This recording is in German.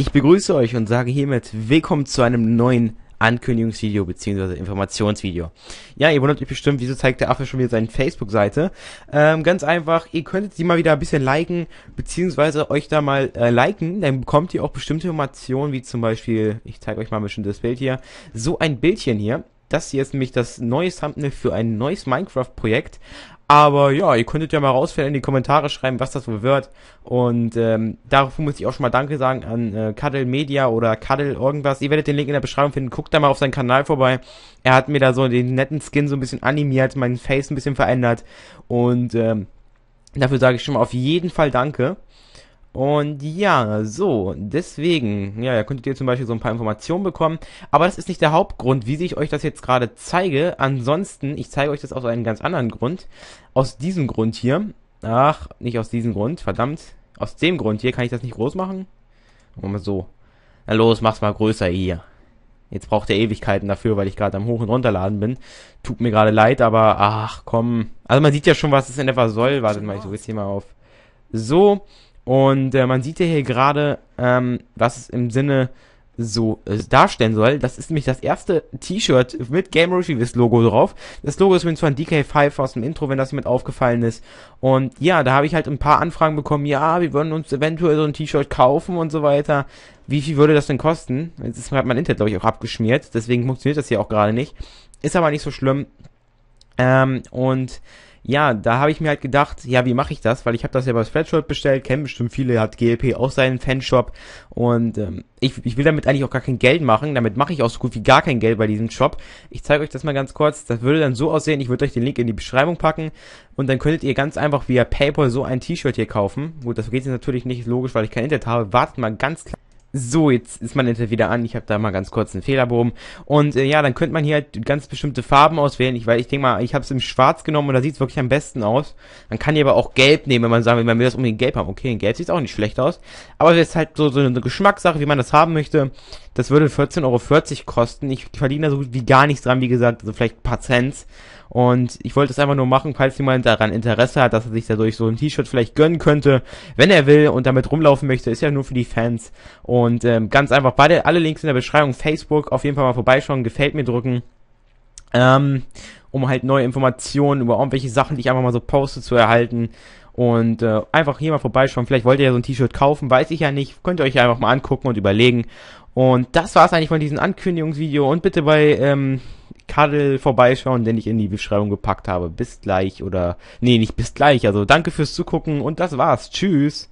Ich begrüße euch und sage hiermit willkommen zu einem neuen Ankündigungsvideo bzw. Informationsvideo. Ja, ihr wundert euch bestimmt, wieso zeigt der Affe schon wieder seine Facebook-Seite. Ähm, ganz einfach, ihr könntet sie mal wieder ein bisschen liken, bzw. euch da mal äh, liken, dann bekommt ihr auch bestimmte Informationen, wie zum Beispiel, ich zeige euch mal ein bisschen das Bild hier, so ein Bildchen hier. Das hier ist nämlich das neue Thumbnail für ein neues Minecraft-Projekt. Aber ja, ihr könntet ja mal rausfinden in die Kommentare schreiben, was das wohl wird. Und ähm, dafür muss ich auch schon mal Danke sagen an äh, Cuddle Media oder Cuddle irgendwas. Ihr werdet den Link in der Beschreibung finden. Guckt da mal auf seinen Kanal vorbei. Er hat mir da so den netten Skin so ein bisschen animiert, meinen Face ein bisschen verändert. Und ähm, dafür sage ich schon mal auf jeden Fall Danke. Und ja, so, deswegen, ja, da könntet ihr zum Beispiel so ein paar Informationen bekommen. Aber das ist nicht der Hauptgrund, wie ich euch das jetzt gerade zeige. Ansonsten, ich zeige euch das aus einem ganz anderen Grund. Aus diesem Grund hier. Ach, nicht aus diesem Grund, verdammt. Aus dem Grund hier kann ich das nicht groß machen. Machen wir so. Na los, mach's mal größer hier. Jetzt braucht ihr Ewigkeiten dafür, weil ich gerade am Hoch- und Runterladen bin. Tut mir gerade leid, aber ach komm. Also man sieht ja schon, was es in etwa soll. Warte mal, ich genau. suche jetzt hier mal auf. So. Und äh, man sieht ja hier gerade, ähm, was es im Sinne so äh, darstellen soll. Das ist nämlich das erste T-Shirt mit Game Refugees Logo drauf. Das Logo ist übrigens von DK5 aus dem Intro, wenn das mit aufgefallen ist. Und ja, da habe ich halt ein paar Anfragen bekommen. Ja, wir würden uns eventuell so ein T-Shirt kaufen und so weiter. Wie viel würde das denn kosten? Jetzt ist gerade mein Internet, glaube ich, auch abgeschmiert. Deswegen funktioniert das hier auch gerade nicht. Ist aber nicht so schlimm. Ähm, und ja, da habe ich mir halt gedacht, ja, wie mache ich das? Weil ich habe das ja bei Spreadshirt bestellt, kennen bestimmt viele, hat GLP auch seinen Fanshop und ähm, ich, ich will damit eigentlich auch gar kein Geld machen, damit mache ich auch so gut wie gar kein Geld bei diesem Shop. Ich zeige euch das mal ganz kurz, das würde dann so aussehen, ich würde euch den Link in die Beschreibung packen und dann könntet ihr ganz einfach via Paypal so ein T-Shirt hier kaufen. Gut, das geht jetzt natürlich nicht logisch, weil ich kein Internet habe, wartet mal ganz klar. So, jetzt ist mein Internet wieder an. Ich habe da mal ganz kurz einen Fehlerbogen. Und äh, ja, dann könnte man hier halt ganz bestimmte Farben auswählen. Ich, weil ich denke mal, ich habe es im Schwarz genommen und da sieht's wirklich am besten aus. Man kann hier aber auch Gelb nehmen, wenn man sagen will, man will das unbedingt Gelb haben. Okay, in Gelb sieht's auch nicht schlecht aus. Aber es ist halt so, so eine Geschmackssache, wie man das haben möchte. Das würde 14,40 Euro kosten. Ich verdiene da so gut wie gar nichts dran, wie gesagt, also vielleicht ein paar Cent. Und ich wollte es einfach nur machen, falls jemand daran Interesse hat, dass er sich dadurch so ein T-Shirt vielleicht gönnen könnte, wenn er will und damit rumlaufen möchte. Ist ja nur für die Fans. Und und ähm, ganz einfach, beide, alle Links in der Beschreibung, Facebook, auf jeden Fall mal vorbeischauen, gefällt mir drücken. Ähm, um halt neue Informationen über irgendwelche Sachen, die ich einfach mal so poste, zu erhalten. Und äh, einfach hier mal vorbeischauen. Vielleicht wollt ihr ja so ein T-Shirt kaufen, weiß ich ja nicht. Könnt ihr euch einfach mal angucken und überlegen. Und das war's eigentlich von diesem Ankündigungsvideo. Und bitte bei ähm, Kadel vorbeischauen, den ich in die Beschreibung gepackt habe. Bis gleich oder. Nee, nicht bis gleich. Also danke fürs Zugucken und das war's. Tschüss.